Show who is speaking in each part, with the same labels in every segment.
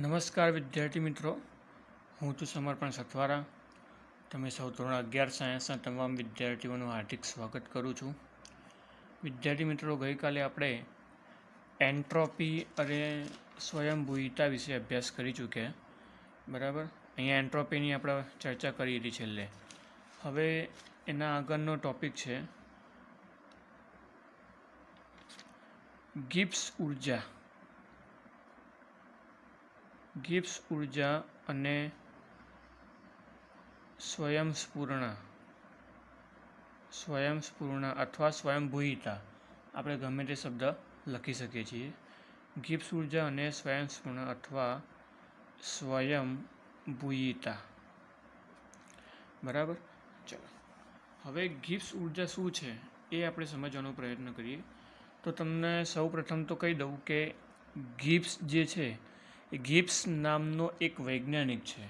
Speaker 1: નમસ્કાર વિદ્યાર્થી મિત્રો હું છું સમર્પણ સથવારા તમે સૌ ધોરણ અગિયાર સાયન્સના તમામ વિદ્યાર્થીઓનું હાર્દિક સ્વાગત કરું છું વિદ્યાર્થી મિત્રો ગઈકાલે આપણે એન્ટ્રોપી અને સ્વયંભૂયતા વિશે અભ્યાસ કરી ચૂક્યા બરાબર અહીંયા એન્ટ્રોપીની આપણે ચર્ચા કરી હતી છેલ્લે હવે એના આગળનો ટોપિક છે ગિપ્સ ઉર્જા ગિબ્સ ઉર્જા અને સ્વયંસ્પૂર્ણ સ્વયંસ્પૂર્ણ અથવા સ્વયંભૂયિતા આપણે ગમે તે શબ્દ લખી શકીએ છીએ ગિબ્સ ઉર્જા અને સ્વયંસ્પૂર્ણ અથવા સ્વયંભૂયિતા બરાબર ચલો હવે ગિબ્સ ઉર્જા શું છે એ આપણે સમજવાનો પ્રયત્ન કરીએ તો તમને સૌ પ્રથમ તો કહી દઉં કે ગિબ્સ જે છે ગિબ્સ નામનો એક વૈજ્ઞાનિક છે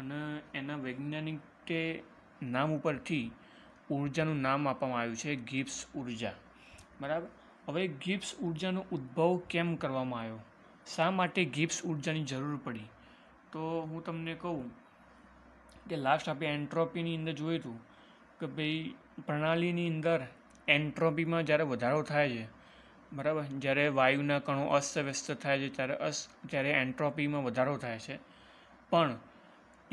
Speaker 1: અને એના વૈજ્ઞાનિકે નામ ઉપરથી ઉર્જાનું નામ આપવામાં આવ્યું છે ગિબ્સ ઉર્જા બરાબર હવે ગિબ્સ ઉર્જાનો ઉદ્ભવ કેમ કરવામાં આવ્યો શા માટે ગિબ્સ ઉર્જાની જરૂર પડી તો હું તમને કહું કે લાસ્ટ આપણે એન્ટ્રોપીની અંદર જોયું હતું કે ભાઈ પ્રણાલીની અંદર એન્ટ્રોપીમાં જ્યારે વધારો થાય છે બરાબર જ્યારે વાયુના કણો અસ્તવ્યસ્ત થાય છે ત્યારે અસ ત્યારે એન્ટ્રોપીમાં વધારો થાય છે પણ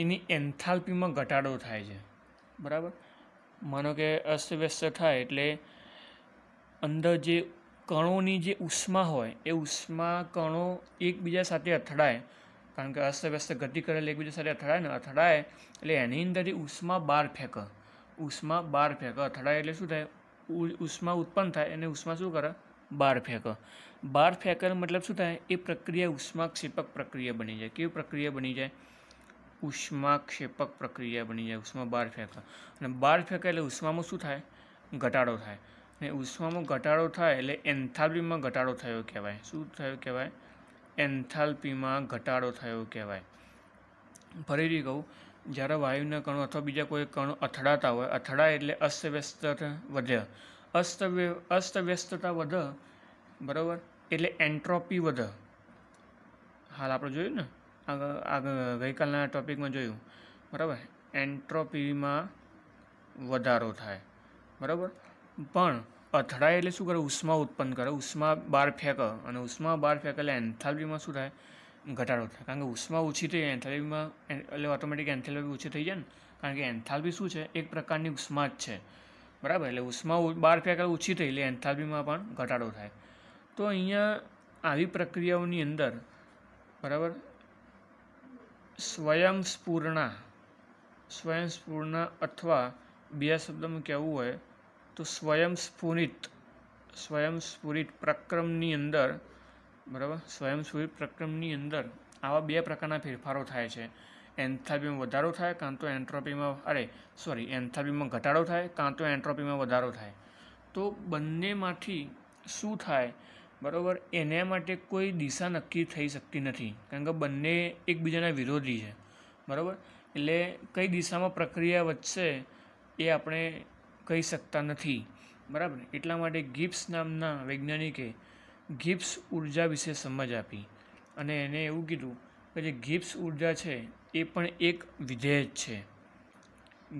Speaker 1: એની એન્થાલ્પીમાં ઘટાડો થાય છે બરાબર માનો કે અસ્તવ્યસ્ત થાય એટલે અંદર જે કણોની જે ઉષ્મા હોય એ ઉષ્મા કણો એકબીજા સાથે અથડાય કારણ કે અસ્તવ્યસ્ત ગતિ કરેલ એકબીજા સાથે અથડાય ને અથડાય એટલે એની અંદરથી ઉષ્મા બહાર ફેંક ઉષ્મા બહાર ફેંક અથડાય એટલે શું થાય ઉષ્મા ઉત્પન્ન થાય એને ઉષ્મા શું કરે બહાર ફેંકો બાર ફેંકર મતલબ શું થાય એ પ્રક્રિયા ઉષ્માક્ષેપક પ્રક્રિયા બની જાય કેવી પ્રક્રિયા બની જાય ઉષ્માક્ષેપક પ્રક્રિયા બની જાય ઉષ્મા બહાર ફેંકર અને બાર ફેંકાય એટલે ઉષ્મામાં શું થાય ઘટાડો થાય અને ઉષ્મામાં ઘટાડો થાય એટલે એન્થાલ્પીમાં ઘટાડો થયો કહેવાય શું થયો કહેવાય એન્થાલ્પીમાં ઘટાડો થયો કહેવાય ફરીથી કહું જ્યારે વાયુના કણો અથવા બીજા કોઈ કણો અથડાતા હોય અથડાય એટલે અસ્તવ્યસ્ત વધે અસ્તવ્ય અસ્તવ્યસ્તતા વધે બરાબર એટલે એન્ટ્રોપી વધે હાલ આપણે જોયું ને આગળ આગળ ગઈકાલના ટોપિકમાં જોયું બરાબર એન્ટ્રોપીમાં વધારો થાય બરાબર પણ અથડાય એટલે શું કરે ઉષ્મા ઉત્પન્ન કરે ઉષ્મા બહાર ફેંકે અને ઉષ્મા બહાર ફેંકે એટલે એન્થાલ્પીમાં શું થાય ઘટાડો થાય કારણ કે ઉષ્મા ઓછી થઈ એન્થાલ્પીમાં એટલે ઓટોમેટિક એન્થાલ્પી ઓછી થઈ જાય ને કારણ કે એન્થાલ્પી શું છે એક પ્રકારની ઉષ્મા જ છે બરાબર એટલે ઉષ્મા બાર પ્રકાર ઓછી થઈ એટલે એન્થાલ્પીમાં પણ ઘટાડો થાય તો અહીંયા આવી પ્રક્રિયાઓની અંદર બરાબર સ્વયંસ્ફૂર્ણા સ્વયંસ્ફૂર્ણા અથવા બીજા શબ્દમાં કહેવું હોય તો સ્વયંસ્ફુરિત સ્વયંસ્ફુરિત પ્રક્રમની અંદર બરાબર સ્વયંસ્ફુરિત પ્રક્રમની અંદર આવા બે પ્રકારના ફેરફારો થાય છે એન્થાલ્પીમાં વધારો થાય કાં તો એન્ટ્રોપીમાં અરે સોરી એન્થાલ્પીમાં ઘટાડો થાય કાં તો એન્ટ્રોપીમાં વધારો થાય તો બંનેમાંથી શું થાય બરાબર એના માટે કોઈ દિશા નક્કી થઈ શકતી નથી કારણ કે બંને એકબીજાના વિરોધી છે બરાબર એટલે કઈ દિશામાં પ્રક્રિયા વધશે એ આપણે કહી શકતા નથી બરાબર એટલા માટે ગિબ્સ નામના વૈજ્ઞાનિકે ગિબ્સ ઉર્જા વિશે સમજ આપી અને એને એવું કીધું કે જે ગિબ્સ ઉર્જા છે એ પણ એક વિધેય જ છે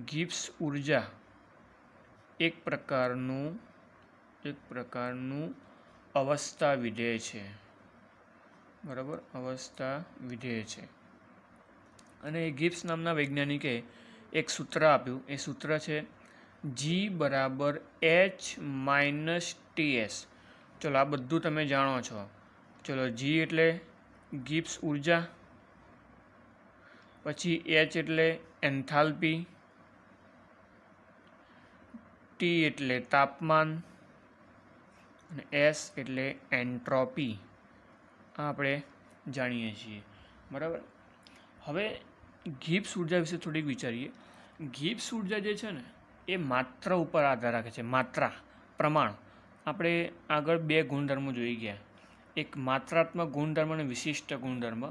Speaker 1: ગિબ્સ ઉર્જા એક પ્રકારનું એક પ્રકારનું અવસ્થા વિધેય છે બરાબર અવસ્થા વિધેય છે અને એ ગિબ્સ નામના વૈજ્ઞાનિકે એક સૂત્ર આપ્યું એ સૂત્ર છે જી બરાબર એચ માઇનસ ટીએસ ચલો આ બધું તમે જાણો છો ચલો જી એટલે ગિબ્સ ઉર્જા પછી એચ એટલે એન્થાલ્પી ટી એટલે તાપમાન અને એસ એટલે એન્ટ્રોપી આ આપણે જાણીએ છીએ બરાબર હવે ગીપ્સ ઉર્જા વિશે થોડીક વિચારીએ ગીપ્સ ઉર્જા જે છે ને એ માત્ર ઉપર આધાર રાખે છે માત્રા પ્રમાણ આપણે આગળ બે ગુણધર્મો જોઈ ગયા એક માત્રાત્મક ગુણધર્મ અને વિશિષ્ટ ગુણધર્મ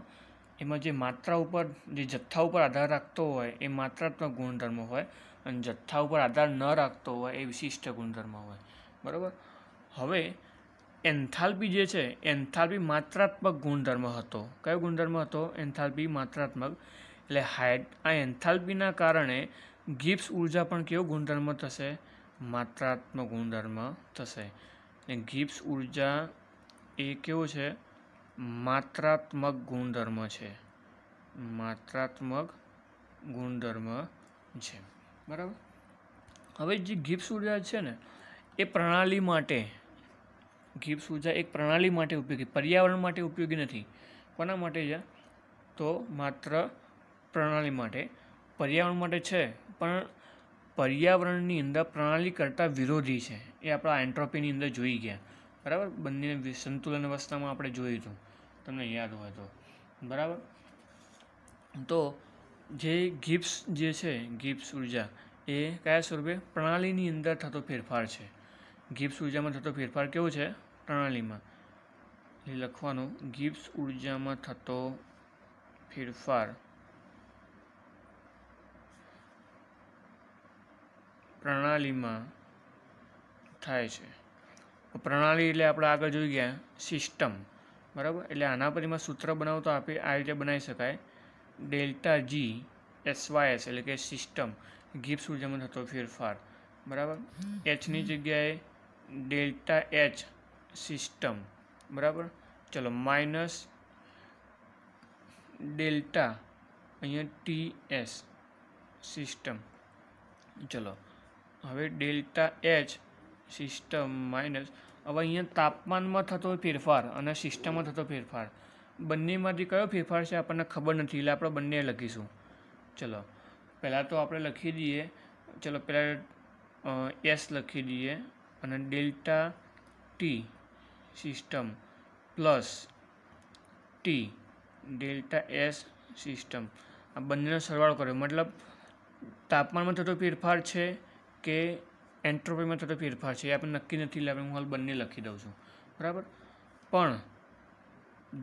Speaker 1: એમાં જે માત્રા ઉપર જે જથ્થા ઉપર આધાર રાખતો હોય એ માત્રાત્મક ગુણધર્મ હોય અને જથ્થા ઉપર આધાર ન રાખતો હોય એ વિશિષ્ટ ગુણધર્મ હોય બરાબર હવે એન્થાલ્પી જે છે એન્થાલ્પી માત્રાત્મક ગુણધર્મ હતો કયો ગુણધર્મ હતો એન્થાલ્પી માત્રાત્મક એટલે હાઇટ આ એન્થાલ્પીના કારણે ગિપ્સ ઉર્જા પણ કેવો ગુણધર્મ થશે માત્રાત્મક ગુણધર્મ થશે અને ગિપ્સ ઉર્જા એ કેવો છે માત્રાત્મક ગુણધર્મ છે માત્રાત્મક ગુણધર્મ છે બરાબર હવે જે ગિપ્સ ઉર્જા છે ને એ પ્રણાલી માટે ગિપ્સ ઉર્જા એક પ્રણાલી માટે ઉપયોગી પર્યાવરણ માટે ઉપયોગી નથી કોના માટે છે તો માત્ર પ્રણાલી માટે પર્યાવરણ માટે છે પણ પર્યાવરણની અંદર પ્રણાલી કરતાં વિરોધી છે એ આપણા એન્ટ્રોપીની અંદર જોઈ ગયા બરાબર બંને સંતુલન અવસ્થામાં આપણે જોયું હતું તમને યાદ હોય તો બરાબર તો જે ગિપ્સ જે છે ગિપ્સ ઉર્જા એ કયા સ્વરૂપે પ્રણાલીની અંદર થતો ફેરફાર છે ગિપ્સ ઉર્જામાં થતો ફેરફાર કેવો છે પ્રણાલીમાં લખવાનું ગિપ્સ ઉર્જામાં થતો ફેરફાર પ્રણાલીમાં થાય છે પ્રણાલી એટલે આપણે આગળ જોઈ ગયા સિસ્ટમ बराबर એટલે આના પર માં સૂત્ર બનાવ તો આપી આ રીતે બનાવી શકાય delta G S Y S એટલે કે સિસ્ટમ ગિબ્સ ઉર્જામન હતો ફેરફાર બરાબર h ની જગ્યાએ ડેલ્ટા h સિસ્ટમ બરાબર ચલો માઈનસ ડેલ્ટા અહીંયા ટs સિસ્ટમ ચલો હવે ડેલ્ટા h સિસ્ટમ માઈનસ હવે અહીંયા તાપમાનમાં થતો ફેરફાર અને સિસ્ટમમાં થતો ફેરફાર બંનેમાંથી કયો ફેરફાર છે આપણને ખબર નથી એટલે આપણે બંને લખીશું ચલો પહેલાં તો આપણે લખી દઈએ ચલો પહેલાં એસ લખી દઈએ અને delta T system plus T delta S system આ બંનેનો સરવાળો કર્યો મતલબ તાપમાનમાં થતો ફેરફાર છે કે એન્ટ્રોપીમાં થતો ફેરફાર છે એ આપણે નક્કી નથી એટલે હું હાલ બંને લખી દઉં છું બરાબર પણ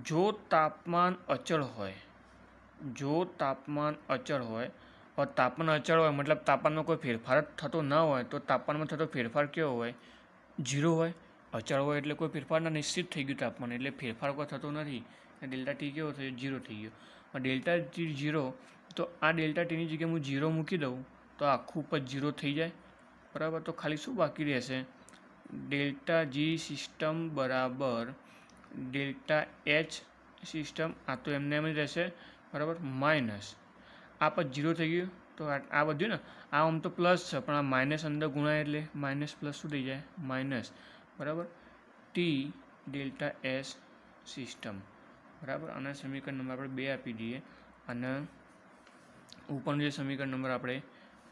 Speaker 1: જો તાપમાન અચળ હોય જો તાપમાન અચળ હોય ઓર તાપમાન અચળ હોય મતલબ તાપમાનમાં કોઈ ફેરફાર થતો ન હોય તો તાપમાનમાં થતો ફેરફાર કેવો હોય ઝીરો હોય અચળ હોય એટલે કોઈ ફેરફારના નિશ્ચિત થઈ ગયું તાપમાન એટલે ફેરફાર કોઈ થતો નથી ડેલ્ટા ટી કેવો થયો ઝીરો થઈ ગયો ડેલ્ટા ટી ઝીરો તો આ ડેલ્ટા ટીની જગ્યાએ હું ઝીરો મૂકી દઉં તો આખું ઉપર ઝીરો થઈ જાય બરાબર તો ખાલી શું બાકી રહેશે ડેલ્ટા જી સિસ્ટમ બરાબર ડેલ્ટા એચ સિસ્ટમ આ તો એમને એમ જ રહેશે બરાબર માઇનસ આ પર ઝીરો થઈ ગયું તો આ બધું ને આ આમ તો પ્લસ છે પણ આ માઇનસ અંદર ગુણાય એટલે માઇનસ પ્લસ શું થઈ જાય માઇનસ બરાબર ટી ડેલ્ટા એસ સિસ્ટમ બરાબર આના સમીકરણ નંબર આપણે બે આપી દઈએ અને ઉપરનું જે સમીકરણ નંબર આપણે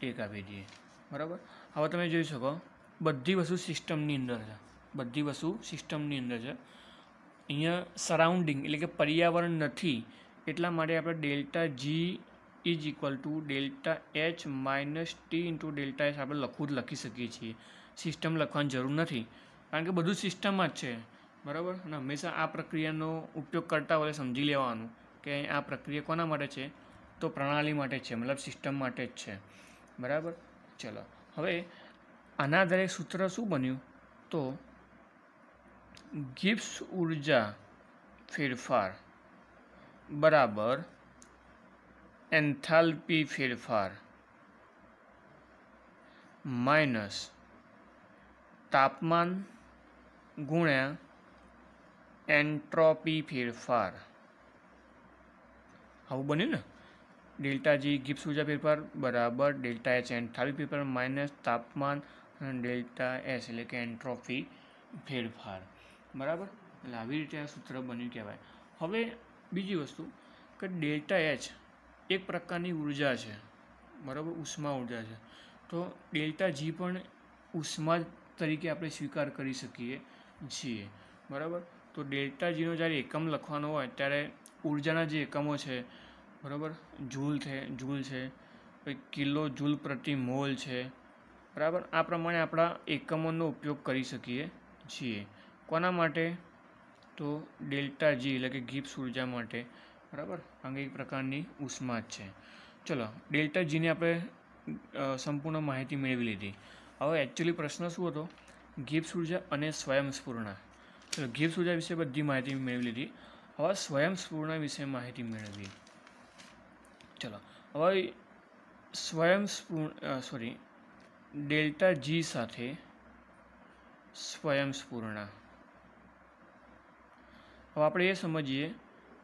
Speaker 1: એક આપી દઈએ બરાબર હવે તમે જોઈ શકો બધી વસ્તુ સિસ્ટમની અંદર છે બધી વસ્તુ સિસ્ટમની અંદર છે અહીંયા સરાઉન્ડિંગ એટલે કે પર્યાવરણ નથી એટલા માટે આપણે delta G is equal to delta H minus T into delta H આપણે લખવું જ લખી શકીએ છીએ સિસ્ટમ લખવાની જરૂર નથી કારણ કે બધું સિસ્ટમમાં જ છે બરાબર અને હંમેશા આ પ્રક્રિયાનો ઉપયોગ કરતા હોય સમજી લેવાનું કે આ પ્રક્રિયા કોના માટે છે તો પ્રણાલી માટે છે મતલબ સિસ્ટમ માટે જ છે બરાબર ચલો હવે આના આધારે સૂત્ર શું બન્યું તો ગિપ્સ ઉર્જા ફેરફાર બરાબર એન્થાલ્પી ફેરફાર માઇનસ તાપમાન ગુણ્યા એન્ટ્રોપી ફેરફાર આવું બન્યું ને ડેલ્ટા જી ગિપ્સ ઉર્જા ફેરફાર બરાબર ડેલ્ટા એચ એન્થાલ્પી ફેરફાર માઇનસ તાપમાન ડેલ્ટા એસ એટલે કે એન્ટ્રોફી ફેરફાર બરાબર એટલે આવી રીતે આ સૂત્ર બન્યું કહેવાય હવે બીજી વસ્તુ કે ડેલ્ટા એચ એક પ્રકારની ઉર્જા છે બરાબર ઉષ્મા ઉર્જા છે તો ડેલ્ટા જી પણ ઉષ્મા તરીકે આપણે સ્વીકાર કરી શકીએ છીએ બરાબર તો ડેલ્ટા જીનો જ્યારે એકમ લખવાનો હોય ત્યારે ઉર્જાના જે એકમો છે બરાબર જૂલ છે જૂલ છે પછી કિલો જૂલ પ્રતિ મોલ છે બરાબર આ પ્રમાણે આપણા એકમોનો ઉપયોગ કરી શકીએ છીએ કોના માટે તો ડેલ્ટા જી એટલે કે ગીપ્સ ઉર્જા માટે બરાબર કારણ કે એક પ્રકારની ઉષ્મા જ છે ચલો ડેલ્ટા જીની આપણે સંપૂર્ણ માહિતી મેળવી લીધી હવે એકચ્યુઅલી પ્રશ્ન શું હતો ગીપ્સ ઉર્જા અને સ્વયંસ્ફૂર્ણા ચલો ગીપ્સ ઉર્જા વિશે બધી માહિતી મેળવી લીધી હવે સ્વયંસ્ફૂર્ણા વિશે માહિતી મેળવીએ ચલો હવે સ્વયંસ્પૂર્ણ સોરી ડેલ્ટા જી સાથે સ્વયંસ્પૂર્ણ હવે આપણે એ સમજીએ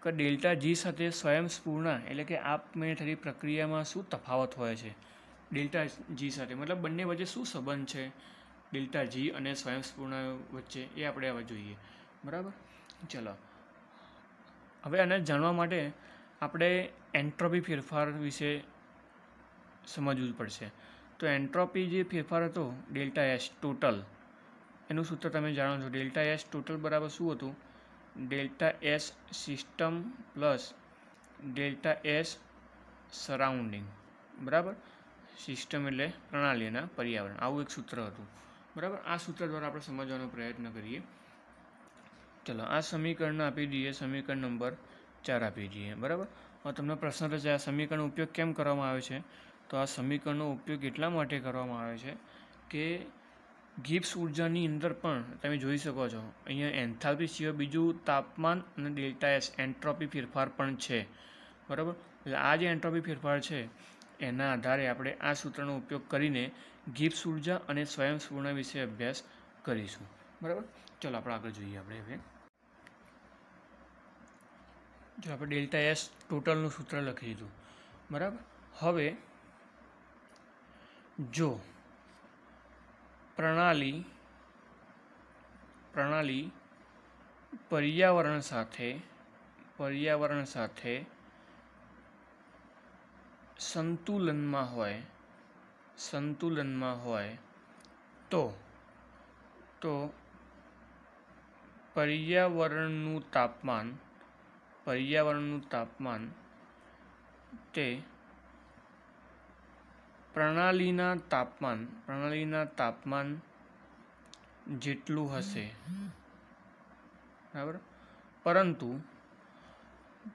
Speaker 1: કે ડેલ્ટા જી સાથે સ્વયંસ્પૂર્ણ એટલે કે આપમેળે થતી પ્રક્રિયામાં શું તફાવત હોય છે ડેલ્ટા જી સાથે મતલબ બંને વચ્ચે શું સંબંધ છે ડેલ્ટા જી અને સ્વયંસ્પૂર્ણ વચ્ચે એ આપણે હવે જોઈએ બરાબર ચલો હવે આને જાણવા માટે આપણે એન્ટ્રોપી ફેરફાર વિશે સમજવું પડશે તો એન્ટ્રોપી જે ફેરફાર હતો ડેલ્ટા એસ ટોટલ એનું સૂત્ર તમે જાણો છો ડેલ્ટા એસ ટોટલ બરાબર શું હતું delta S system plus delta S surrounding બરાબર સિસ્ટમ એટલે પ્રણાલીના પર્યાવરણ આવું એક સૂત્ર હતું બરાબર આ સૂત્ર દ્વારા આપણે સમજવાનો પ્રયત્ન કરીએ ચલો આ સમીકરણ આપી દઈએ સમીકરણ નંબર ચાર આપીએ છીએ બરાબર હવે તમને પ્રશ્ન છે આ સમીકરણનો ઉપયોગ કેમ કરવામાં આવે છે તો આ સમીકરણનો ઉપયોગ એટલા માટે કરવામાં આવે છે કે ગિબ્સ ઉર્જાની અંદર પણ તમે જોઈ શકો છો અહીંયા એન્થાલ્પી સિવાય બીજું તાપમાન અને ડેલ્ટા એસ એન્ટ્રોપી ફેરફાર પણ છે બરાબર એટલે આ જે એન્ટ્રોપી ફેરફાર છે એના આધારે આપણે આ સૂત્રનો ઉપયોગ કરીને ગિબ્સ ઉર્જા અને સ્વયંસૂર્ણ વિશે અભ્યાસ કરીશું બરાબર ચલો આપણે આગળ જોઈએ આપણે હવે જો આપણે ડેલ્ટા એસ ટોટલનું સૂત્ર લખી દીધું બરાબર હવે જો પ્રણાલી પ્રણાલી પર્યાવરણ સાથે પર્યાવરણ સાથે સંતુલનમાં હોય સંતુલનમાં હોય તો તો પર્યાવરણનું તાપમાન પર્યાવરણનું તાપમાન તે પ્રણાલીના તાપમાન પ્રણાલીના તાપમાન જેટલું હશે બરાબર પરંતુ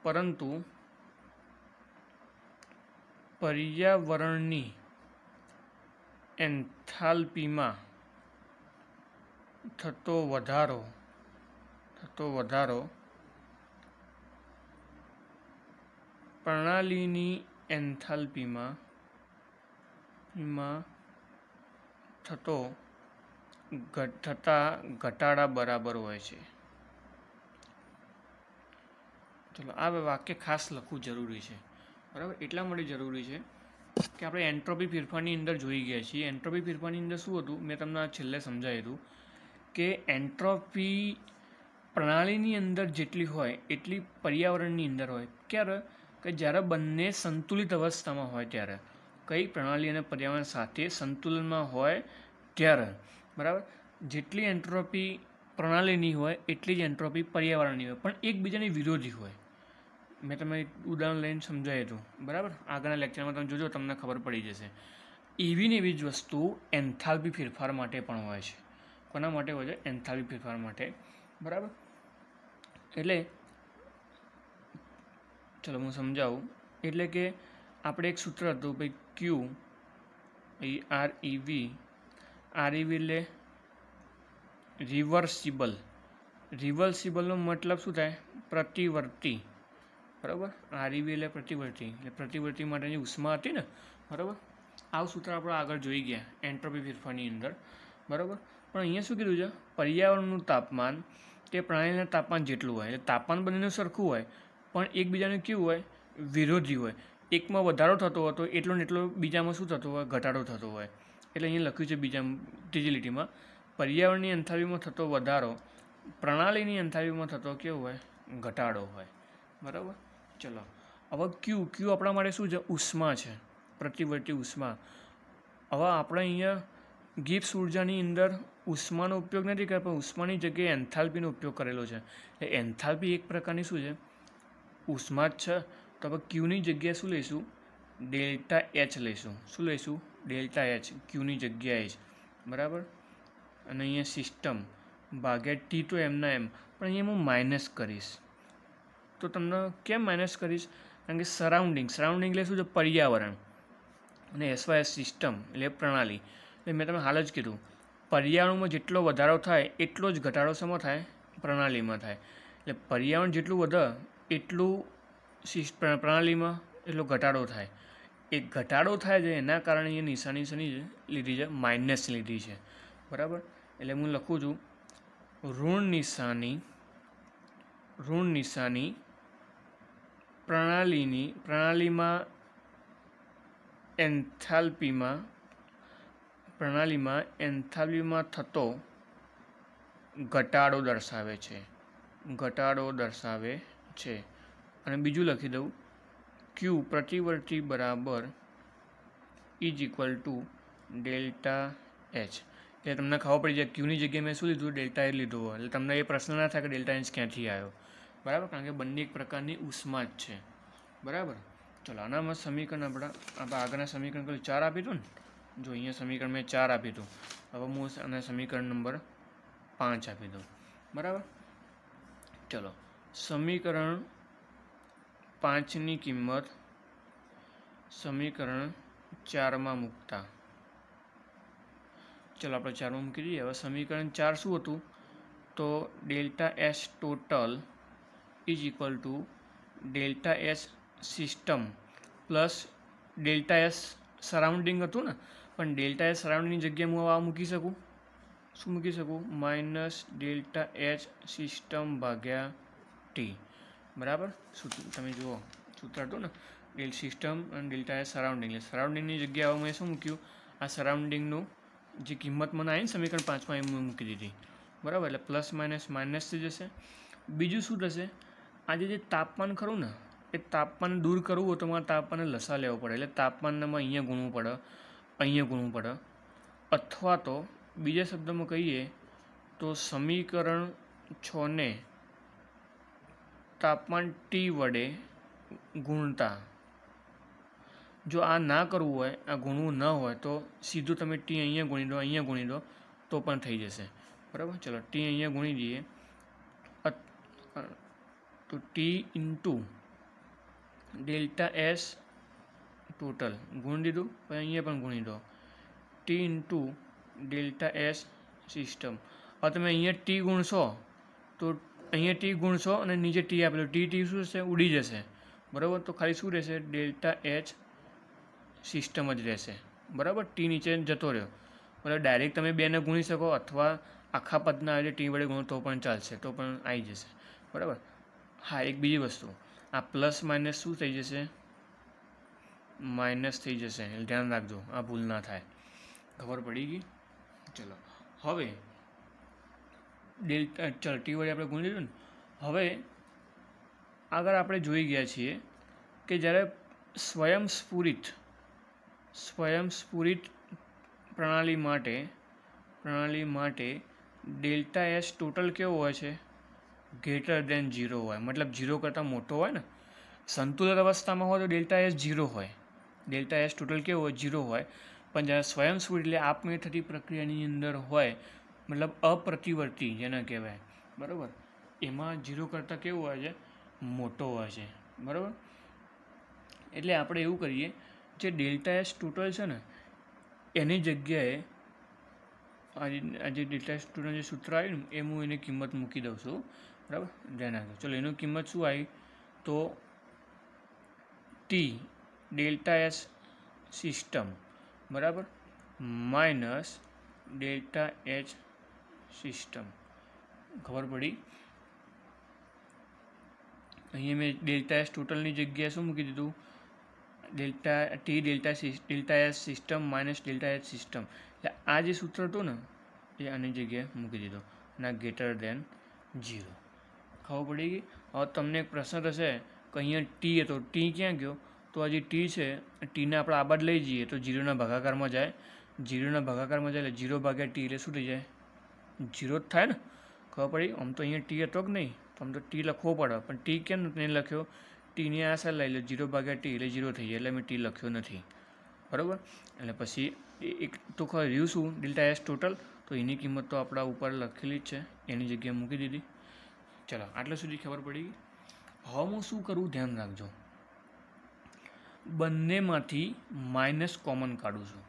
Speaker 1: પરંતુ પર્યાવરણની એન્થાલ્પીમાં થતો વધારો થતો વધારો પ્રણાલીની એન્થાલ્પીમાં થતો થતા ઘટાડા બરાબર હોય છે ચલો આ વાક્ય ખાસ લખવું જરૂરી છે બરાબર એટલા માટે જરૂરી છે કે આપણે એન્ટ્રોપી ફેરફારની અંદર જોઈ ગયા છીએ એન્ટ્રોપી ફેરફારની અંદર શું હતું મેં તમને છેલ્લે સમજાવ્યું હતું કે એન્ટ્રોપી પ્રણાલીની અંદર જેટલી હોય એટલી પર્યાવરણની અંદર હોય ક્યારે કે જ્યારે બંને સંતુલિત અવસ્થામાં હોય ત્યારે કઈ પ્રણાલી અને પર્યાવરણ સાથે સંતુલનમાં હોય ત્યારે બરાબર જેટલી એન્ટ્રોપી પ્રણાલીની હોય એટલી જ એન્ટ્રોપી પર્યાવરણની હોય પણ એકબીજાની વિરોધી હોય મેં તમે ઉદાહરણ લઈને સમજાવ્યું હતું બરાબર આગળના લેક્ચરમાં તમે જોજો તમને ખબર પડી જશે એવી ને એવી જ વસ્તુ એન્થાલ્પી ફેરફાર માટે પણ હોય છે કોના માટે હોય છે એન્થાલ્પી ફેરફાર માટે બરાબર એટલે ચલો હું સમજાવું એટલે કે આપણે એક સૂત્ર હતું ભાઈ ક્યુ એ R E we R E વી એટલે રિવર્સિબલ રિવર્સિબલનો મતલબ શું થાય પ્રતિવર્તી બરાબર આરઈવી e એટલે પ્રતિવર્તી એટલે પ્રતિવર્તી માટેની ઉષ્મા હતી ને બરાબર આવું સૂત્ર આપણે આગળ જોઈ ગયા એન્ટ્રોપી ફેરફારની અંદર બરાબર પણ અહીંયા શું કીધું છે પર્યાવરણનું તાપમાન તે પ્રાણીના તાપમાન જેટલું હોય એટલે તાપમાન બંનેનું સરખું હોય પણ એકબીજાને કેવું હોય વિરોધી હોય એકમાં વધારો થતો હતો એટલો ને એટલો બીજામાં શું થતો હોય ઘટાડો થતો હોય એટલે અહીંયા લખ્યું છે બીજા ત્રીજી લીટીમાં પર્યાવરણની અંથાવીમાં થતો વધારો પ્રણાલીની અંથાવીમાં થતો કેવો હોય ઘટાડો હોય બરાબર ચલો હવે ક્યુ ક્યુ આપણા માટે શું છે ઉષ્મા છે પ્રતિવર્તી ઉષ્મા હવે આપણે અહીંયા ગિપ્સ ઉર્જાની અંદર ઉષ્માનો ઉપયોગ નથી કર્યો પણ ઉષ્માની જગ્યાએ એન્થાલ્પીનો ઉપયોગ કરેલો છે એટલે એન્થાલ્પી એક પ્રકારની શું છે ઉષ્મા જ છે તો આપણે ક્યુની જગ્યાએ શું લઈશું ડેલ્ટા એચ લઈશું શું લઈશું ડેલ્ટા એચ ક્યુની જગ્યાએ જ બરાબર અને અહીંયા સિસ્ટમ ભાગ્યા ટી તો એમના એમ પણ અહીંયા હું માઇનસ કરીશ તો તમને કેમ માઇનસ કરીશ કારણ કે સરાઉન્ડિંગ સરાઉન્ડિંગ એટલે શું છે પર્યાવરણ અને એસવાયએસ સિસ્ટમ એટલે પ્રણાલી એટલે મેં તમે હાલ જ કીધું પર્યાવરણમાં જેટલો વધારો થાય એટલો જ ઘટાડો શેમાં થાય પ્રણાલીમાં થાય એટલે પર્યાવરણ જેટલું વધે એટલું પ્રણાલીમાં એટલો ઘટાડો થાય એ ઘટાડો થાય છે એના કારણે એ નિશાની શની લીધી છે માઇનસ લીધી છે બરાબર એટલે હું લખું છું ઋણ નિશાની ઋણ નિશાની પ્રણાલીની પ્રણાલીમાં એન્થાલ્પીમાં પ્રણાલીમાં એન્થાલ્પીમાં થતો ઘટાડો દર્શાવે છે ઘટાડો દર્શાવે છે અને બીજું લખી દઉં ક્યુ પ્રતિવર્તી બરાબર is equal to delta H એટલે તમને ખબર પડી જાય ક્યુની જગ્યાએ મેં શું લીધું ડેલ્ટા એ લીધું એટલે તમને એ પ્રશ્ન ના થાય કે ડેલ્ટા એચ ક્યાંથી આવ્યો બરાબર કારણ કે બંને એક પ્રકારની ઉષ્મા જ છે બરાબર ચાલો આનામાં સમીકરણ આપણા આપણે આગળના સમીકરણ કયું ચાર આપી હતું ને જો અહીંયા સમીકરણ મેં ચાર આપી હતું હવે હું આના સમીકરણ નંબર પાંચ આપી દઉં બરાબર ચલો સમીકરણ પાંચની કિંમત સમીકરણ ચારમાં મૂકતા ચાલો આપણે ચારમાં મૂકી દઈએ હવે સમીકરણ ચાર શું હતું તો delta S total is equal to delta S system plus delta S surrounding હતું ને પણ ડેલ્ટા એસ સરાઉન્ડિંગની જગ્યાએ હું આ મૂકી શકું શું મૂકી શકું માઇનસ ડેલ્ટા એચ સિસ્ટમ ભાગ્યા ટી બરાબર તમે જુઓ સૂત્ર હતું ને ડેલ સિસ્ટમ અને ડેલ્ટા એ સરાઉન્ડિંગ એટલે સરાઉન્ડિંગની જગ્યાએ મેં શું મૂક્યું આ સરાઉન્ડિંગનું જે કિંમત મને આવીને સમીકરણ પાંચમાં એ મેં મૂકી દીધી બરાબર એટલે પ્લસ માઇનસ માઇનસ થઈ જશે બીજું શું થશે આજે જે તાપમાન ખરું ને એ તાપમાન દૂર કરવું હોય તો મારે તાપમાનને લસા લેવો પડે એટલે તાપમાનને મારે અહીંયા ગુણવું પડે અહીંયા ગુણવું પડે અથવા તો બીજા શબ્દમાં કહીએ તો સમીકરણ છને तापमान t बड़े गुणता जो आ ना करूं है आ गुणू ना हो तो सीधो तुम्हें t અહીંયા गुणि दो અહીંયા गुणि दो तो पण થઈ જશે બરાબર ચલો t અહીંયા ગુણી દઈએ તો t * डेल्टा s ٹوٹલ ગુણ દીધું પણ અહીંયા પણ ગુણી દો t * डेल्टा s સિસ્ટમ હવે તમે અહીંયા t ગુણશો તો અહીંયા ટી ગુણશો અને નીચે ટી આપેલો ટી ટી શું હશે ઉડી જશે બરાબર તો ખાલી શું રહેશે ડેલ્ટા એચ સિસ્ટમ જ રહેશે બરાબર ટી નીચે જતો રહ્યો બરાબર ડાયરેક્ટ તમે બેને ગુણી શકો અથવા આખા પદના એટલે ટી વડે ગુણો તો પણ ચાલશે તો પણ આવી જશે બરાબર હા એક બીજી વસ્તુ આ પ્લસ માઇનસ શું થઈ જશે માઇનસ થઈ જશે એટલે ધ્યાન રાખજો આ ભૂલ ના થાય ખબર પડી ગઈ ચલો હવે ડેલ્ટા ચલ ટી વડે આપણે ગુણી લીધું ને હવે આગળ આપણે જોઈ ગયા છીએ કે જ્યારે સ્વયંસ્ફુરિત સ્વયંસ્ફુરિત પ્રણાલી માટે પ્રણાલી માટે ડેલ્ટા એસ ટોટલ કેવો હોય છે ગ્રેટર દેન ઝીરો હોય મતલબ ઝીરો કરતાં મોટો હોય ને સંતુલિત અવસ્થામાં હોય તો ડેલ્ટા એસ ઝીરો હોય ડેલ્ટા એસ ટોટલ કેવો હોય ઝીરો હોય પણ જ્યારે સ્વયંસ્ફુરિત એટલે આપમેળે થતી પ્રક્રિયાની અંદર હોય મતલબ અપ્રતિવર્તી જેને કહેવાય બરાબર એમાં ઝીરો કરતાં કેવો હોય છે મોટો હોય છે બરાબર એટલે આપણે એવું કરીએ જે ડેલ્ટા એસ ટોટલ છે ને એની જગ્યાએ આજે જે ડેલ્ટા એસ ટોટલનું જે સૂત્ર આવ્યું ને એ હું એની કિંમત મૂકી દઉં છું બરાબર ધ્યાન રાખજો ચલો એની કિંમત શું આવી તો ટી ડેલ્ટા એસ સિસ્ટમ બરાબર માઇનસ ડેલ્ટા એચ સિસ્ટમ ખબર પડી અહીંયા મેં ડેલ્ટા એસ ટોટલની જગ્યાએ શું મૂકી દીધું delta T delta delta S system minus delta H system એટલે આ જે સૂત્ર હતું ને એ આની જગ્યાએ મૂકી દીધો ના ગ્રેટર દેન ઝીરો ખબર પડી ગઈ હવે તમને એક પ્રશ્ન થશે કે અહીંયા ટી હતો ટી ક્યાં ગયો તો આ જે ટી છે ટીને આપણે આબાદ લઈ જઈએ તો જીરોના ભાગાકારમાં જાય જીરોના ભાગાકારમાં જાય એટલે જીરો ભાગ્યા ટી એટલે શું થઈ જાય જીરો જ થાય ને ખબર પડી આમ તો અહીંયા ટી હતો કે નહીં તો આમ તો ટી લખવો પડે પણ ટી કેમ નથી લખ્યો ટીની આશા લઈ લે જીરો ભાગ્યા ટી એટલે જીરો થઈ જાય એટલે મેં ટી લખ્યો નથી બરાબર એટલે પછી એક તો ખબર રહ્યું શું ડેલ્ટા એસ ટોટલ તો એની કિંમત તો આપણા ઉપર લખેલી જ છે એની જગ્યાએ મૂકી દીધી ચલો આટલા સુધી ખબર પડી હવે હું શું કરવું ધ્યાન રાખજો બંનેમાંથી માઇનસ કોમન કાઢું છું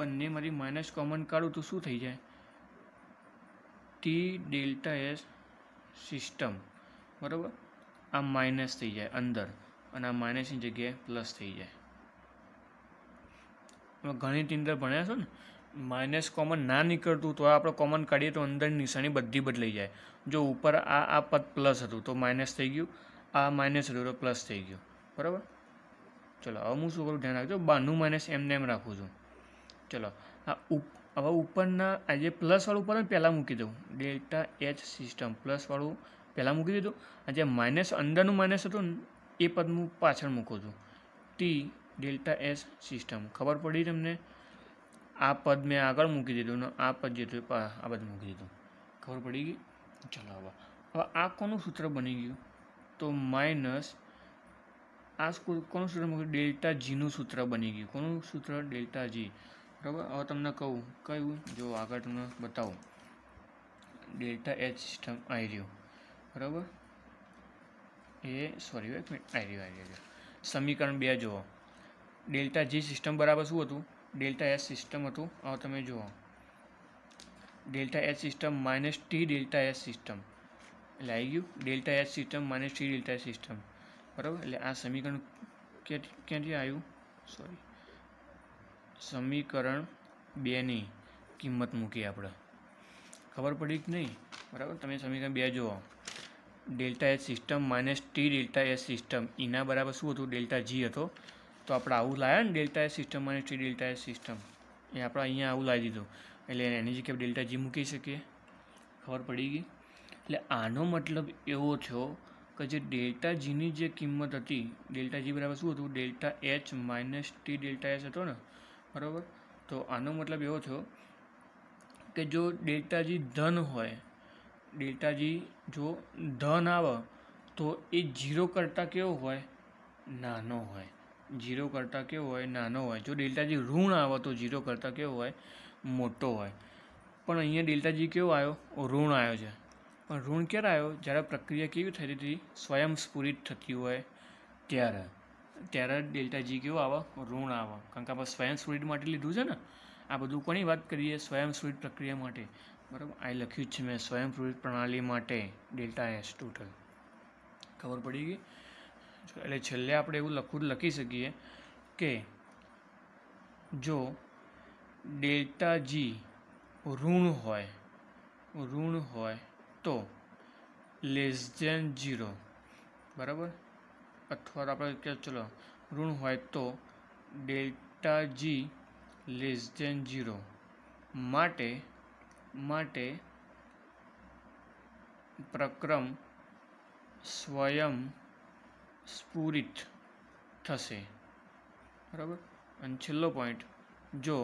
Speaker 1: બંનેમાંથી માઇનસ કોમન કાઢું તો શું થઈ જાય ટી ડેલ્ટા એસ સિસ્ટમ બરાબર આ માઇનસ થઈ જાય અંદર અને આ માઇનસની જગ્યાએ પ્લસ થઈ જાય ગણિત અંદર ભણ્યા છો ને માઇનસ કોમન ના નીકળતું તો આપણે કોમન કાઢીએ તો અંદરની નિશાની બધી બદલાઈ જાય જો ઉપર આ આ પદ પ્લસ હતું તો માઇનસ થઈ ગયું આ માઇનસ હતું તો પ્લસ થઈ ગયું બરાબર ચલો હવે હું શું કરું ધ્યાન રાખજો બાનું માઇનસ એમને એમ રાખું છું ચલો આ ઉપ હવે ઉપરના આ જે પ્લસવાળું ઉપર પહેલાં મૂકી દઉં ડેલ્ટા એચ સિસ્ટમ પ્લસવાળું પહેલાં મૂકી દીધું અને જે માઇનસ અંદરનું માઇનસ હતું ને એ પદ હું પાછળ મૂકું છું ટી ડેલ્ટા એસ સિસ્ટમ ખબર પડી તમને આ પદ મેં આગળ મૂકી દીધું ને આ પદ જે હતું આ બધું મૂકી દીધું ખબર પડી ગઈ ચલો હવે હવે આ કોનું સૂત્ર બની ગયું તો માઇનસ આ કોનું સૂત્ર મૂક્યું ડેલ્ટા જીનું સૂત્ર બની ગયું કોનું સૂત્ર ડેલ્ટા જી બરાબર હવે તમને કહું કયું જો આગળ તમને બતાવું ડેલ્ટા એચ સિસ્ટમ આવી રહ્યું બરાબર એ સોરી એક મિનિટ આવી રહ્યું આવી રહ્યું સમીકરણ બે જુઓ ડેલ્ટા જી સિસ્ટમ બરાબર શું હતું ડેલ્ટા એચ સિસ્ટમ હતું હવે તમે જુઓ delta H system minus T delta H system એટલે આવી ગયું delta H system minus T delta system બરાબર એટલે આ સમીકરણ ક્યાંથી ક્યાંથી આવ્યું સોરી સમીકરણ બેની કિંમત મૂકીએ આપણે ખબર પડી કે નહીં બરાબર તમે સમીકરણ બે જુઓ delta H system minus T delta H system એના બરાબર શું હતું ડેલ્ટા જી હતો તો આપણે આવું લાવ્યા ને delta H system minus T delta H system એ આપણે અહીંયા આવું લાવી દીધું એટલે એની જગ્યાએ ડેલ્ટા જી મૂકી શકીએ ખબર પડી ગઈ એટલે આનો મતલબ એવો થયો કે જે ડેલ્ટા જીની જે કિંમત હતી ડેલ્ટા જી બરાબર શું હતું delta H minus T delta H હતો ને બરાબર તો આનો મતલબ એવો થયો કે જો ડેલ્ટાજી ધન હોય ડેલ્ટાજી જો ધન આવે તો એ ઝીરો કરતાં કેવો હોય નાનો હોય ઝીરો કરતાં કેવો હોય નાનો હોય જો ડેલ્ટાજી ઋણ આવે તો ઝીરો કરતાં કેવો હોય મોટો હોય પણ અહીંયા ડેલ્ટાજી કેવો આવ્યો ઋણ આવ્યો છે પણ ઋણ ક્યારે આવ્યો જ્યારે પ્રક્રિયા કેવી થતી હતી સ્વયંસ્ફુરિત થતી હોય ત્યારે ત્યારે ડેલ્ટા જી કેવો આવે ઋણ આવે કારણ કે આપણે સ્વયં સ્વયંસ્ફુરિત માટે લીધું છે ને આ બધું કોની વાત કરીએ સ્વયં સ્વયંસ્ફુરિત પ્રક્રિયા માટે બરાબર આ લખ્યું જ છે મેં સ્વયં સ્વયંસ્ફુરિત પ્રણાલી માટે ડેલ્ટા એસ ટોટલ ખબર પડી ગઈ એટલે છેલ્લે આપણે એવું લખવું લખી શકીએ કે જો ડેલ્ટા જી ઋણ હોય ઋણ હોય તો લેસ ધેન ઝીરો બરાબર अथवा आप चलो ऋण हो तो delta G less than zero माटे, माटे प्रक्रम स्वयं स्पूरित थे बराबर छो पॉइंट जो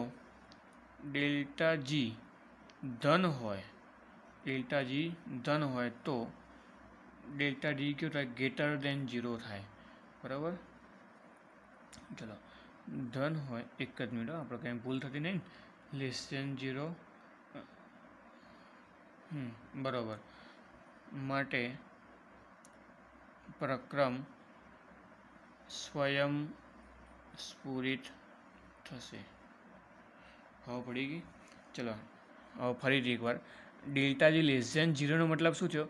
Speaker 1: डेल्टा जी धन होल्टा जी धन हो तो डेल्टा डी क्यों थे ग्रेटर देन जीरो थे बराबर चलो धन हो एक मिनट आप कहीं भूल थी नहीं लेस देन जीरो बराबर मटे प्रक्रम स्वयं स्पूरित हो हाँ पड़ी गई चलो हाँ फरी एक बार delta G less than zero मतलब शू थो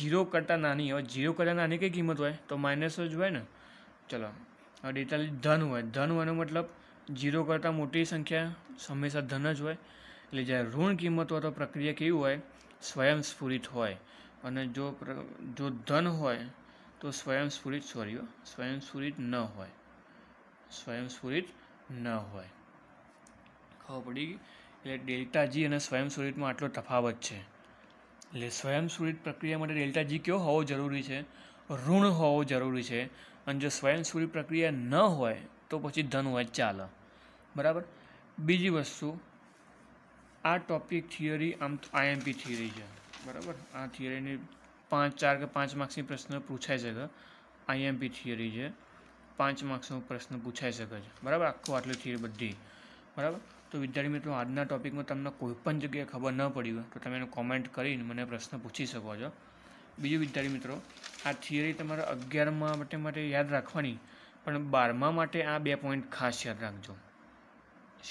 Speaker 1: जीरो करता नानी जीरो करता कई किमत हो तो माइनस हो ना ચલો હવે ડેટા ધન હોય ધન હોયનો મતલબ જીરો કરતાં મોટી સંખ્યા હંમેશા ધન જ હોય એટલે જ્યારે ઋણ કિંમત હોય તો પ્રક્રિયા કેવી હોય સ્વયંસ્ફુરિત હોય અને જો જો ધન હોય તો સ્વયંસ્ફુરિત સોરી સ્વયંસ્ફુરિત ન હોય સ્વયંસ્ફુરિત ન હોય ખબર પડી એટલે ડેલ્ટા જી અને સ્વયંસ્ફુરિતમાં આટલો તફાવત છે એટલે સ્વયંસ્ફુરિત પ્રક્રિયા માટે ડેલ્ટા જી કયો હોવો જરૂરી છે ઋણ હોવો જરૂરી છે અને જો સ્વયંસુરી પ્રક્રિયા ન હોય તો પછી ધન હોય ચાલે બરાબર બીજી વસ્તુ આ ટોપિક થિયરી આમ આઈએમપી થિયરી છે બરાબર આ થિયરીની પાંચ ચાર કે પાંચ માર્ક્સની પ્રશ્ન પૂછાઈ શકે આઈએમપી થિયરી છે પાંચ માર્ક્સનો પ્રશ્ન પૂછાઈ શકે છે બરાબર આખું આટલી થિયરી બધી બરાબર તો વિદ્યાર્થી મિત્રો આજના ટોપિકમાં તમને કોઈપણ જગ્યાએ ખબર ન પડી હોય તો તમે એને કોમેન્ટ કરીને મને પ્રશ્ન પૂછી શકો છો બીજું વિદ્યાર્થી મિત્રો આ થિયરી તમારે અગિયારમાં માટે માટે યાદ રાખવાની પણ બારમા માટે આ બે પોઈન્ટ ખાસ યાદ રાખજો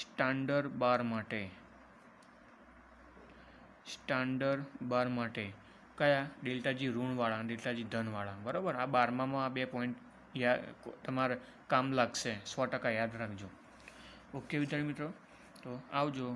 Speaker 1: સ્ટાન્ડર્ડ બાર માટે સ્ટાન્ડર્ડ બાર માટે કયા ડેલ્ટાજી ઋણવાળા ડેલ્ટાજી ધનવાળા બરાબર આ બારમામાં આ બે પોઈન્ટ યાદ તમારે કામ લાગશે સો ટકા યાદ રાખજો ઓકે વિદ્યાર્થી મિત્રો તો આવજો